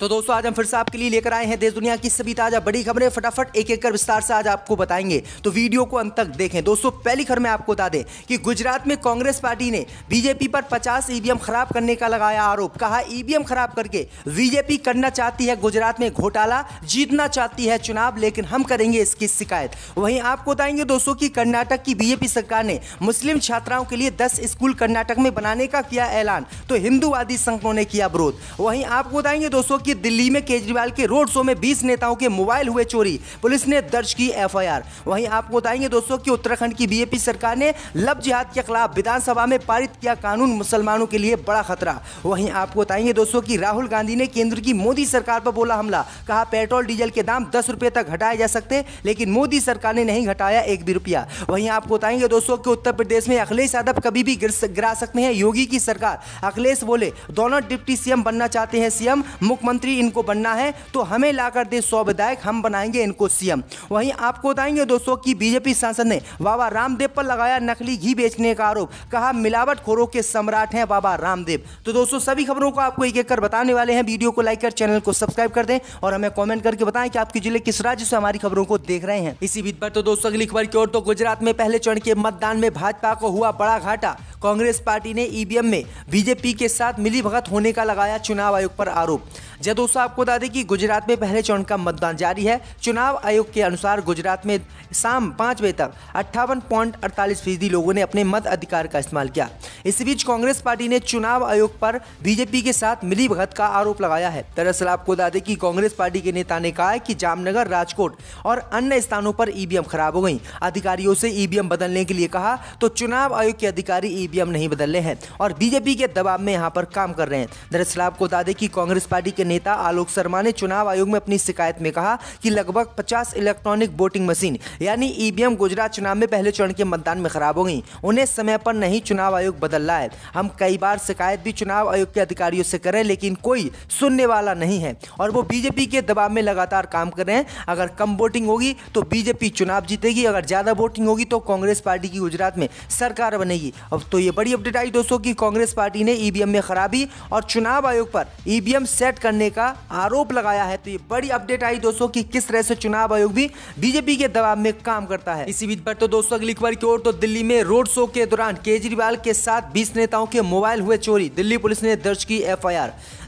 तो दोस्तों आज हम फिर से आपके लिए लेकर आए हैं देश दुनिया की सभी ताजा बड़ी खबरें फटाफट एक एक कर विस्तार से आज आपको बताएंगे तो वीडियो को अंत तक देखें दोस्तों पहली खबर में आपको बता दें कि गुजरात में कांग्रेस पार्टी ने बीजेपी पर 50 ईवीएम खराब करने का लगाया आरोप कहा ईवीएम खराब करके बीजेपी करना चाहती है गुजरात में घोटाला जीतना चाहती है चुनाव लेकिन हम करेंगे इसकी शिकायत वहीं आपको बताएंगे दोस्तों की कर्नाटक की बीजेपी सरकार ने मुस्लिम छात्राओं के लिए दस स्कूल कर्नाटक में बनाने का किया ऐलान तो हिंदूवादी संघों ने किया विरोध वहीं आपको बताएंगे दोस्तों कि दिल्ली में केजरीवाल के रोड शो में 20 नेताओं के मोबाइल हुए चोरी पुलिस ने दर्ज की एफआईआर वहीं आपको बताएंगे दोस्तों कि उत्तराखंड की बीएपी सरकार ने लव जिहाद के खिलाफ विधानसभा में पारित किया कानून मुसलमानों के लिए बड़ा खतरा वहीं आपको बताएंगे दोस्तों की राहुल गांधी ने केंद्र की मोदी सरकार पर बोला हमला कहा पेट्रोल डीजल के दाम दस रुपये तक घटाए जा सकते लेकिन मोदी सरकार ने नहीं घटाया एक भी रुपया वहीं आपको बताएंगे दोस्तों कि उत्तर प्रदेश में अखिलेश यादव कभी भी गिरा सकते हैं योगी की सरकार अखिलेश बोले दोनों डिप्टी सीएम बनना चाहते हैं सीएम मुख्यमंत्री मंत्री इनको बनना है तो हमें लाकर दे सौ विधायक हम बनाएंगे इनको सीएम वहीं आपको बताएंगे दोस्तों की बीजेपी सांसद ने बाबा रामदेव पर लगाया नकली घी बेचने का आरोप कहा मिलावट मिलावटखोरों के सम्राट हैं बाबा रामदेव तो दोस्तों सभी खबरों को आपको एक एक कर बताने वाले हैं वीडियो को लाइक कर चैनल को सब्सक्राइब कर दें और हमें कॉमेंट करके बताएं कि आपके जिले किस राज्य से हमारी खबरों को देख रहे हैं इसी बीच पर तो दोस्तों अगली खबर की ओर तो गुजरात में पहले चरण के मतदान में भाजपा को हुआ बड़ा घाटा कांग्रेस पार्टी ने ईवीएम में बीजेपी के साथ मिलीभगत होने का लगाया चुनाव आयोग पर आरोप जय दोस्तों आपको बता दें कि गुजरात में पहले चरण का मतदान जारी है चुनाव आयोग के अनुसार गुजरात में शाम पाँच बजे तक अट्ठावन पॉइंट अड़तालीस फीसदी लोगों ने अपने मत अधिकार का इस्तेमाल किया इस बीच कांग्रेस पार्टी ने चुनाव आयोग पर बीजेपी के साथ मिलीभगत का आरोप लगाया है दरअसल आपको बता दें कि कांग्रेस पार्टी के नेता ने कहा है कि जामनगर राजकोट और अन्य स्थानों पर ईवीएम खराब हो गई अधिकारियों से ईवीएम बदलने के लिए कहा तो चुनाव आयोग के अधिकारी ईवीएम भी हम नहीं बदल रहे हैं और बीजेपी के दबाव में यहाँ पर काम कर रहे हैं दरअसल आपको बता दें कि कांग्रेस पार्टी के नेता आलोक शर्मा ने चुनाव आयोग में अपनी शिकायत में कहा कि लगभग पचास इलेक्ट्रॉनिक वोटिंग मशीन यानी ईवीएम गुजरात चुनाव में पहले चरण के मतदान में खराब हो गई उन्हें समय पर नहीं चुनाव आयोग बदल रहा है हम कई बार शिकायत भी चुनाव आयोग के अधिकारियों से करें लेकिन कोई सुनने वाला नहीं है और वो बीजेपी के दबाव में लगातार काम कर रहे हैं अगर कम वोटिंग होगी तो बीजेपी चुनाव जीतेगी अगर ज़्यादा वोटिंग होगी तो कांग्रेस पार्टी की गुजरात में सरकार बनेगी अब तो तो ये बड़ी अपडेट आई दोस्तों की कांग्रेस पार्टी ने ईवीएम e में खराबी और चुनाव आयोग पर ईवीएम e सेट करने का आरोप लगाया है तो ये बड़ी अपडेट आई दोस्तों की किस तरह से चुनाव आयोग भी बीजेपी के दबाव में काम करता है इसी बीच पर तो दोस्तों अगली खबर की ओर तो दिल्ली में रोड शो के दौरान केजरीवाल के साथ बीस नेताओं के मोबाइल हुए चोरी दिल्ली पुलिस ने दर्ज की एफ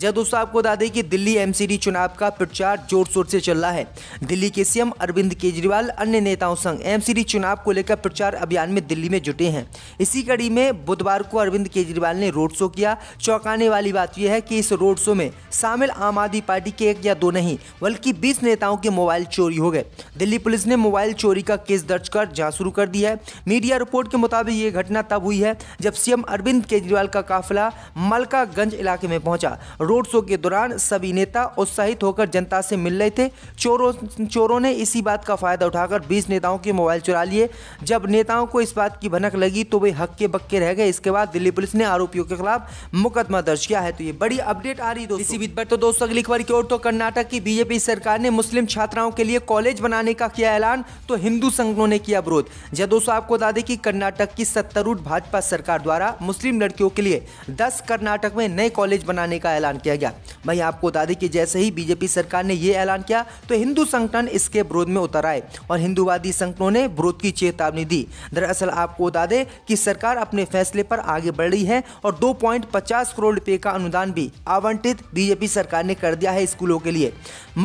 जब दोस्तों आपको बता दें कि दिल्ली एमसीडी चुनाव का प्रचार जोर शोर से चल रहा है दिल्ली के सीएम अरविंद केजरीवाल अन्य नेताओं संग एमसीडी चुनाव को लेकर प्रचार अभियान में दिल्ली में जुटे हैं इसी कड़ी में बुधवार को अरविंद केजरीवाल ने रोड शो किया चौंकाने वाली बात यह है कि इस रोड शो में शामिल आम आदमी पार्टी के एक या दो नहीं बल्कि बीस नेताओं के मोबाइल चोरी हो गए दिल्ली पुलिस ने मोबाइल चोरी का केस दर्ज कर जांच शुरू कर दी है मीडिया रिपोर्ट के मुताबिक ये घटना तब हुई है जब सीएम अरविंद केजरीवाल का काफिला मलकागंज इलाके में पहुंचा रोड शो के दौरान सभी नेता उत्साहित होकर जनता से मिल रहे थे चोरों चोरों ने इसी बात का फायदा उठाकर बीस नेताओं के मोबाइल चुरा लिए जब नेताओं को इस बात की भनक लगी तो वे हक्के बक्के रह गए इसके बाद दिल्ली पुलिस ने आरोपियों के खिलाफ मुकदमा दर्ज किया है तो ये बड़ी अपडेट आ रही इसी बीच पर तो दोस्तों अगली खबर की ओर तो कर्नाटक की बीजेपी सरकार ने मुस्लिम छात्राओं के लिए कॉलेज बनाने का किया ऐलान तो हिंदू संगठनों ने किया विरोध जब दोस्तों आपको बता दें कि कर्नाटक की सत्तारूढ़ भाजपा सरकार द्वारा मुस्लिम लड़कियों के लिए दस कर्नाटक में नए कॉलेज बनाने का ऐलान ऐलान किया गया वहीं आपको बता दें कि जैसे ही बीजेपी सरकार ने यह ऐलान किया तो हिंदू संगठन इसके विरोध में उतर आए और हिंदूवादी संगठनों ने विरोध की चेतावनी दी दरअसल आपको बता दें कि सरकार अपने फैसले पर आगे बढ़ रही है और 2.50 करोड़ रुपए का अनुदान भी आवंटित बीजेपी सरकार ने कर दिया है स्कूलों के लिए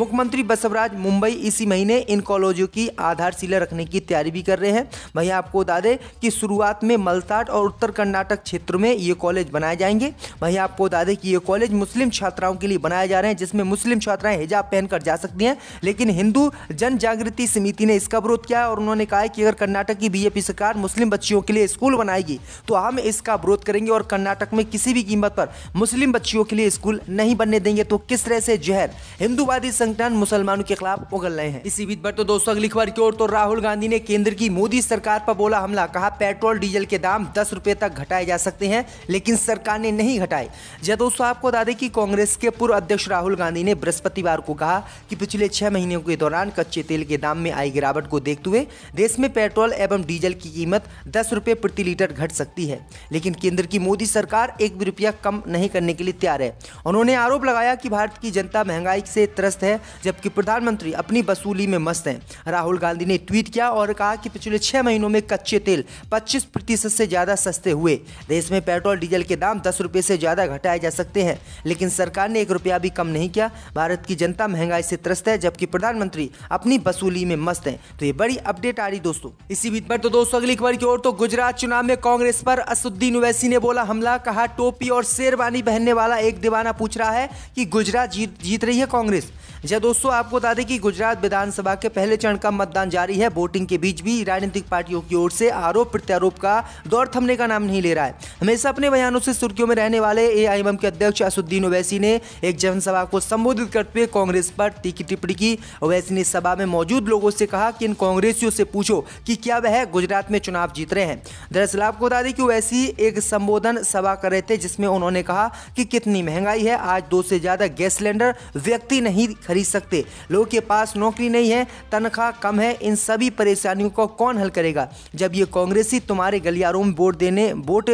मुख्यमंत्री बसवराज मुंबई इसी महीने इन कॉलेजों की आधारशिला रखने की तैयारी भी कर रहे हैं वहीं आपको बता दें कि शुरुआत में मलताट और उत्तर कर्नाटक क्षेत्र में ये कॉलेज बनाए जाएंगे वहीं आपको बता दें कि ये कॉलेज मुस्लिम मुस्लिम छात्राओं के लिए बनाए जा रहे हैं जिसमें मुस्लिम छात्राएं हिजाब पहनकर जा सकती हैं लेकिन हिंदू जन जागृति समिति ने इसका विरोध किया और उन्होंने कहा कि अगर कर्नाटक की बीजेपी सरकार मुस्लिम बच्चियों के लिए स्कूल बनाएगी तो हम इसका विरोध करेंगे और कर्नाटक में किसी भी कीमत पर मुस्लिम बच्चियों के लिए स्कूल नहीं बनने देंगे तो किस तरह से जहर हिंदूवादी संगठन मुसलमानों के खिलाफ उगल रहे हैं इसी बीच पर तो दोस्तों अगली खबर की ओर तो राहुल गांधी ने केंद्र की मोदी सरकार पर बोला हमला कहा पेट्रोल डीजल के दाम दस रुपए तक घटाए जा सकते हैं लेकिन सरकार ने नहीं घटाए जब दोस्तों आपको बता दें कि कि कांग्रेस के पूर्व अध्यक्ष राहुल गांधी ने बृहस्पतिवार को कहा कि पिछले छह महीनों के दौरान कच्चे तेल के दाम में आई गिरावट को देखते हुए देश में पेट्रोल एवं डीजल की कीमत दस रुपये प्रति लीटर घट सकती है लेकिन केंद्र की मोदी सरकार एक भी रुपया कम नहीं करने के लिए तैयार है उन्होंने आरोप लगाया कि भारत की जनता महंगाई से त्रस्त है जबकि प्रधानमंत्री अपनी वसूली में मस्त हैं राहुल गांधी ने ट्वीट किया और कहा कि पिछले छह महीनों में कच्चे तेल पच्चीस प्रतिशत से ज़्यादा सस्ते हुए देश में पेट्रोल डीजल के दाम दस रुपये से ज़्यादा घटाए जा सकते हैं लेकिन सरकार ने एक रुपया भी कम नहीं किया भारत की जनता महंगाई से त्रस्त है जबकि प्रधानमंत्री अपनी वसूली में मस्त है तो ये बड़ी अपडेट आ रही दोस्तों इसी बीच पर तो दोस्तों अगली खबर की ओर तो गुजरात चुनाव में कांग्रेस पर असुद्दीन ओवैसी ने बोला हमला कहा टोपी और शेरवानी पहनने वाला एक दीवाना पूछ रहा है कि गुजरात जीत, जीत रही है कांग्रेस जी हाँ, दोस्तों आपको बता दें कि गुजरात विधानसभा के पहले चरण का मतदान जारी है वोटिंग के बीच भी राजनीतिक पार्टियों की ओर से आरोप प्रत्यारोप का दौर थमने का नाम नहीं ले रहा है हमेशा अपने बयानों से सुर्खियों में रहने वाले ए के अध्यक्ष असुद्दीन ओवैसी ने एक जनसभा को संबोधित करते हुए कांग्रेस पर तीखी टिप्पणी की ओवैसी ने सभा में मौजूद लोगों से कहा कि इन कांग्रेसियों से पूछो कि क्या वह गुजरात में चुनाव जीत रहे हैं दरअसल आपको बता दें कि ओवैसी एक संबोधन सभा कर रहे थे जिसमें उन्होंने कहा कि कितनी महंगाई है आज दो से ज्यादा गैस सिलेंडर व्यक्ति नहीं खरीद सकते लोगों के पास नौकरी नहीं है तनख्वाह कम है इन सभी परेशानियों को कौन हल करेगा जब ये कांग्रेसी तुम्हारे गलियारों में वोट देने वोट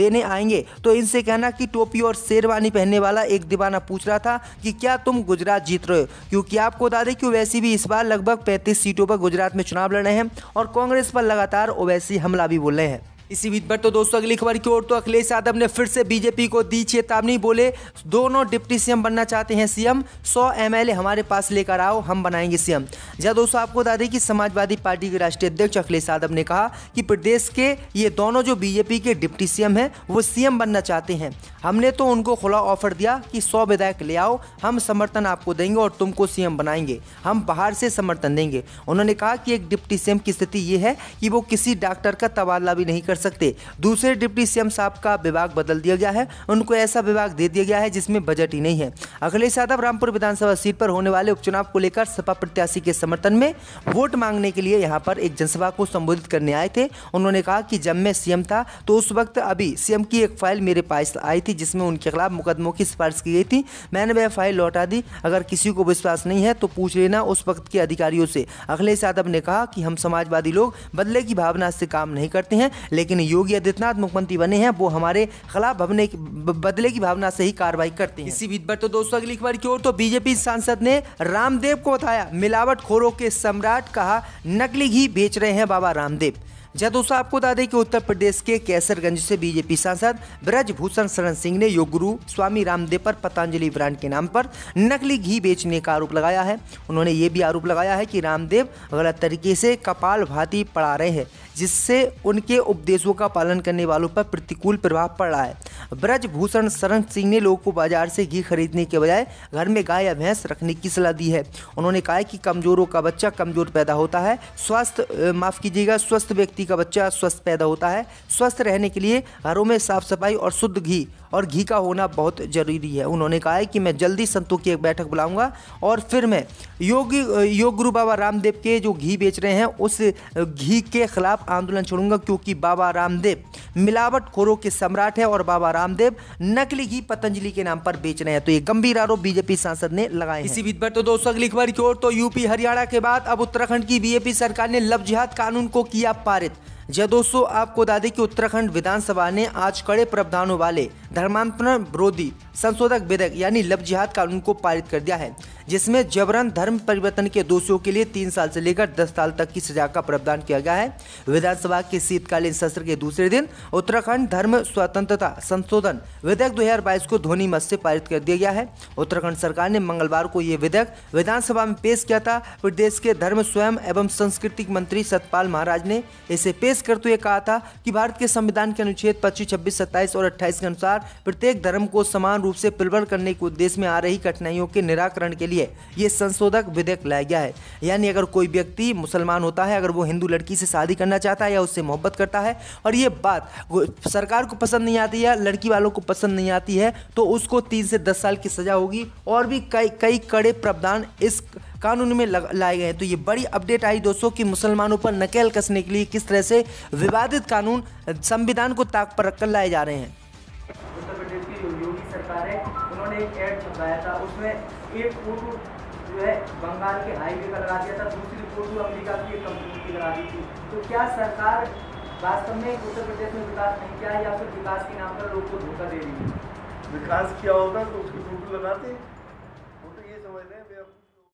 देने आएंगे तो इनसे कहना कि टोपी और शेरवानी पहनने वाला एक दीवाना पूछ रहा था कि क्या तुम गुजरात जीत रहे हो क्योंकि आपको बता दें कि ओवैसी भी इस बार लगभग पैंतीस सीटों पर गुजरात में चुनाव लड़ रहे हैं और कांग्रेस पर लगातार ओवैसी हमला भी बोल रहे हैं इसी बीच पर तो दोस्तों अगली खबर की ओर तो अखिलेश यादव ने फिर से बीजेपी को दी चेतावनी बोले दोनों डिप्टी सीएम बनना चाहते हैं सीएम 100 एमएलए हमारे पास लेकर आओ हम बनाएंगे सीएम जहाँ दोस्तों आपको बता दें कि समाजवादी पार्टी के राष्ट्रीय अध्यक्ष अखिलेश यादव ने कहा कि प्रदेश के ये दोनों जो बीजेपी के डिप्टी सीएम हैं वो सीएम बनना चाहते हैं हमने तो उनको खुला ऑफर दिया कि सौ विधायक ले आओ हम समर्थन आपको देंगे और तुमको सीएम बनाएंगे हम बाहर से समर्थन देंगे उन्होंने कहा कि एक डिप्टी सीएम की स्थिति ये है कि वो किसी डॉक्टर का तबादला भी नहीं कर सकते दूसरे डिप्टी सीएम साहब का विभाग बदल दिया गया है उनको ऐसा विभाग दे दिया गया है जिसमें बजट ही नहीं है अखिलेश यादव रामपुर विधानसभा सीट पर होने वाले उपचुनाव को लेकर सपा प्रत्याशी के समर्थन में वोट मांगने के लिए यहाँ पर एक जनसभा को संबोधित करने आए थे उन्होंने कहा कि जब मैं सीएम था तो उस वक्त अभी सीएम की एक फाइल मेरे पास आई थी जिसमें उनके खिलाफ मुकदमों की सिफारिश की गई थी मैंने वह फाइल लौटा दी अगर किसी को विश्वास नहीं है तो पूछ लेना उस वक्त के अधिकारियों से अखिलेश यादव ने कहा कि हम समाजवादी लोग बदले की भावना से काम नहीं करते हैं लेकिन लेकिन योगी आदित्यनाथ मुख्यमंत्री बने हैं वो हमारे खिलाफ भवने बदले की भावना से ही कार्रवाई करते हैं इसी बीच पर तो दोस्तों अगली खबर की ओर तो बीजेपी सांसद ने रामदेव को बताया मिलावट खोरों के सम्राट कहा नकली घी बेच रहे हैं बाबा रामदेव जहाँ दोस्तों आपको बता दें कि उत्तर प्रदेश के कैसरगंज से बीजेपी सांसद ब्रजभूषण शरण सिंह ने योग गुरु स्वामी रामदेव पर पतंजलि ब्रांड के नाम पर नकली घी बेचने का आरोप लगाया है उन्होंने ये भी आरोप लगाया है कि रामदेव गलत तरीके से कपाल भाती पड़ा रहे हैं जिससे उनके उपदेशों का पालन करने वालों पर प्रतिकूल प्रभाव पड़ रहा है ब्रजभूषण शरण सिंह ने लोगों को बाजार से घी खरीदने के बजाय घर में गाय या भैंस रखने की सलाह दी है उन्होंने कहा कि कमजोरों का बच्चा कमजोर पैदा होता है स्वस्थ माफ कीजिएगा स्वस्थ व्यक्ति का बच्चा स्वस्थ पैदा होता है स्वस्थ रहने के लिए घरों में साफ सफाई और शुद्ध घी और घी का होना बहुत जरूरी है उन्होंने कहा है कि मैं जल्दी संतों की एक बैठक बुलाऊंगा और फिर मैं योग योग गुरु बाबा रामदेव के जो घी बेच रहे हैं उस घी के खिलाफ आंदोलन छोड़ूंगा क्योंकि बाबा रामदेव मिलावट खोरों के सम्राट है और बाबा बाबा रामदेव नकली घी पतंजलि के नाम पर बेच रहे हैं तो ये गंभीर आरोप बीजेपी सांसद ने लगाए इसी बीच पर तो दोस्तों अगली खबर की ओर तो यूपी हरियाणा के बाद अब उत्तराखंड की बीजेपी सरकार ने लव जिहाद कानून को किया पारित जब दोस्तों आपको बता दें कि उत्तराखंड विधानसभा ने आज कड़े प्रावधानों वाले धर्मांतरण विरोधी संशोधक विधेयक यानी लव जिहाद कानून को पारित कर दिया है जिसमें जबरन धर्म परिवर्तन के दोषियों के लिए तीन साल से लेकर दस साल तक की सजा का प्रावधान किया गया है विधानसभा के शीतकालीन सत्र के दूसरे दिन उत्तराखंड धर्म स्वतंत्रता संशोधन विधेयक दो को ध्वनि मत से पारित कर दिया गया है उत्तराखंड सरकार ने मंगलवार को यह विधेयक विधानसभा में पेश किया था प्रदेश के धर्म स्वयं एवं सांस्कृतिक मंत्री सतपाल महाराज ने इसे पेश करते हुए कहा था कि भारत के संविधान के अनुच्छेद पच्चीस छब्बीस सत्ताईस और अट्ठाईस के अनुसार प्रत्येक धर्म को समान रूप से प्रबल करने के उद्देश्य में आ रही कठिनाइयों के निराकरण के लिए लिए ये संशोधक विधेयक लाया गया है यानी अगर कोई व्यक्ति मुसलमान होता है अगर वो हिंदू लड़की से शादी करना चाहता है या उससे मोहब्बत करता है और ये बात सरकार को पसंद नहीं आती है लड़की वालों को पसंद नहीं आती है तो उसको तीन से दस साल की सज़ा होगी और भी कई कई कड़े प्रावधान इस कानून में लाए गए तो ये बड़ी अपडेट आई दोस्तों कि मुसलमानों पर नकेल कसने के लिए किस तरह से विवादित कानून संविधान को ताक पर रखकर लाए जा रहे हैं उत्तर प्रदेश की योगी सरकार है उन्होंने एक एड छपाया था उसमें एक फोटो जो है बंगाल के हाईवे का लगा दिया था दूसरी फोटो अमेरिका की एक कंपनी की लगा दी थी तो क्या सरकार वास्तव में उत्तर प्रदेश में विकास नहीं किया या फिर विकास के नाम पर लोग को धोखा दे रही है विकास किया होगा तो उसकी फोटो लगाते